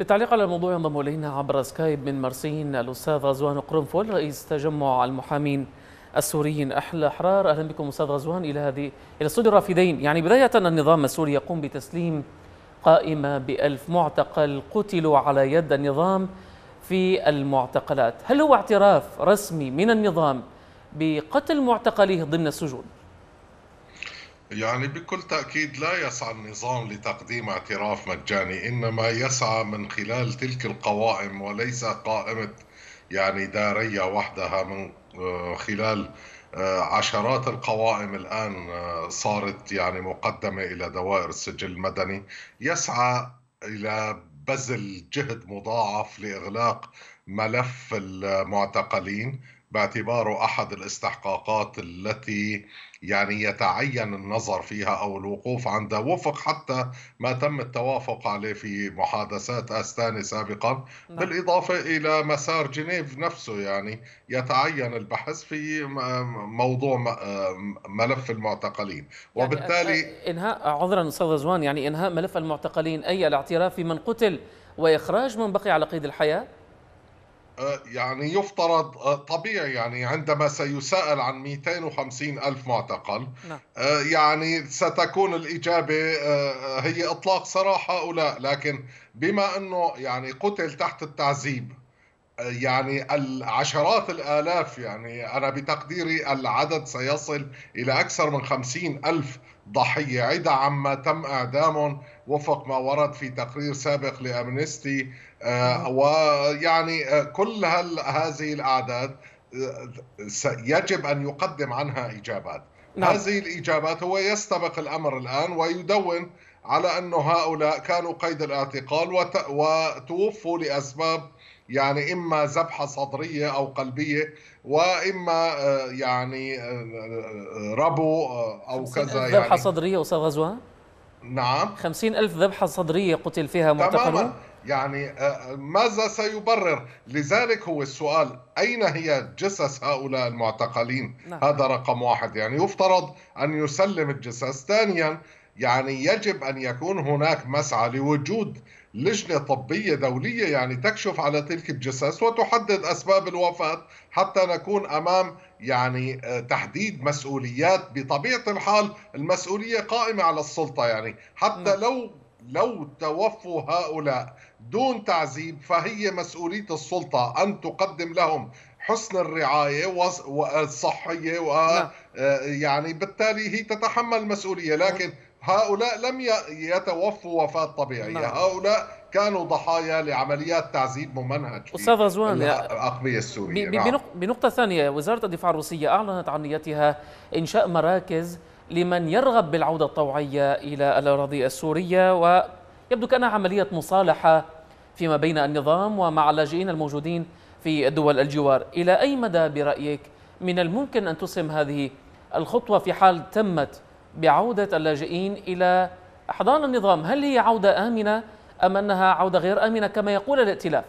للتعليق على الموضوع ينضم الينا عبر سكايب من مرسين الاستاذ غزوان قرنفل رئيس تجمع المحامين السوريين احلى احرار اهلا بكم استاذ غزوان الى هذه الى استوديو الرافدين يعني بدايه النظام السوري يقوم بتسليم قائمه بألف معتقل قتلوا على يد النظام في المعتقلات هل هو اعتراف رسمي من النظام بقتل معتقليه ضمن السجون يعني بكل تأكيد لا يسعى النظام لتقديم اعتراف مجاني إنما يسعى من خلال تلك القوائم وليس قائمة يعني دارية وحدها من آه، خلال آه، عشرات القوائم الآن آه، صارت يعني مقدمة إلى دوائر السجل المدني يسعى إلى بذل جهد مضاعف لإغلاق ملف المعتقلين باعتباره احد الاستحقاقات التي يعني يتعين النظر فيها او الوقوف عندها وفق حتى ما تم التوافق عليه في محادثات استاني سابقا نعم. بالاضافه الى مسار جنيف نفسه يعني يتعين البحث في موضوع ملف المعتقلين يعني وبالتالي يعني انهاء عذرا استاذ رزوان يعني انهاء ملف المعتقلين اي الاعتراف بمن قتل واخراج من بقي على قيد الحياه آه، يعني يفترض آه، طبيعي يعني عندما سيسأل عن 250 ألف معتقل نعم. آه، يعني ستكون الإجابة هي إطلاق سراح هؤلاء لكن بما أنه يعني قتل تحت التعذيب يعني العشرات الآلاف يعني أنا بتقديري العدد سيصل إلى أكثر من 50 ألف ضحية عدا عما تم إعدامهم وفق ما ورد في تقرير سابق لأمنستي آه، ويعني آه، كل هذه الأعداد آه، يجب أن يقدم عنها إجابات نعم. هذه الإجابات هو يستبق الأمر الآن ويدون على أن هؤلاء كانوا قيد الاعتقال وتوفوا لأسباب يعني اما ذبحه صدريه او قلبيه واما آه، يعني آه، آه، ربو او كذا يعني ذبحه صدريه استاذ غزوه نعم خمسين ألف ذبحة صدرية قتل فيها معتقلون يعني ماذا سيبرر لذلك هو السؤال أين هي جثث هؤلاء المعتقلين نعم. هذا رقم واحد يعني يفترض أن يسلم الجثث ثانيا يعني يجب أن يكون هناك مسعى لوجود لجنة طبية دولية يعني تكشف على تلك الجثث وتحدد أسباب الوفاة حتى نكون أمام يعني آه، تحديد مسؤوليات بطبيعة الحال المسؤولية قائمة على السلطة يعني حتى نعم. لو لو توفوا هؤلاء دون تعذيب فهي مسؤولية السلطة أن تقدم لهم حسن الرعاية والصحية و نعم. آه، يعني بالتالي هي تتحمل المسؤولية لكن نعم. هؤلاء لم يتوفوا وفاة طبيعية نعم. هؤلاء كانوا ضحايا لعمليات تعذيب ممنهج في استاذ رزوان الاقبيه السوريه نعم. بنقطه ثانيه وزاره الدفاع الروسيه اعلنت عن نيتها انشاء مراكز لمن يرغب بالعوده الطوعيه الى الاراضي السوريه ويبدو كانها عمليه مصالحه فيما بين النظام ومع اللاجئين الموجودين في دول الجوار الى اي مدى برايك من الممكن ان تسهم هذه الخطوه في حال تمت بعودة اللاجئين إلى أحضان النظام هل هي عودة آمنة أم أنها عودة غير آمنة كما يقول الائتلاف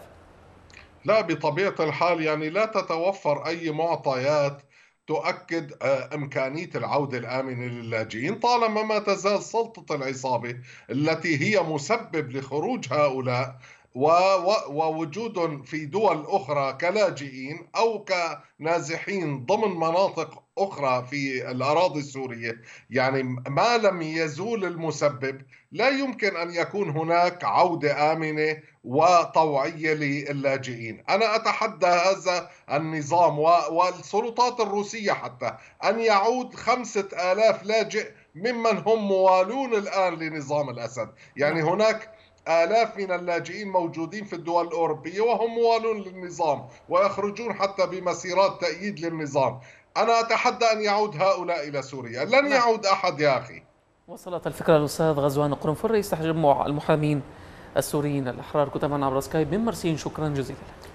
لا بطبيعة الحال يعني لا تتوفر أي معطيات تؤكد آه، إمكانية العودة الآمنة للاجئين طالما ما تزال سلطة العصابة التي هي مسبب لخروج هؤلاء ووجود في دول أخرى كلاجئين أو كنازحين ضمن مناطق أخرى في الأراضي السورية يعني ما لم يزول المسبب لا يمكن أن يكون هناك عودة آمنة وطوعية للاجئين أنا أتحدى هذا النظام والسلطات الروسية حتى أن يعود خمسة آلاف لاجئ ممن هم موالون الآن لنظام الأسد يعني نعم. هناك آلاف من اللاجئين موجودين في الدول الأوروبية وهم موالون للنظام ويخرجون حتى بمسيرات تأييد للنظام أنا أتحدى أن يعود هؤلاء إلى سوريا لن نعم. يعود أحد يا أخي وصلت الفكرة للأستاذ غزوان القرنفر رئيس تجمع المحامين السوريين الأحرار كتابا عبر سكايب من مرسين شكرا جزيلا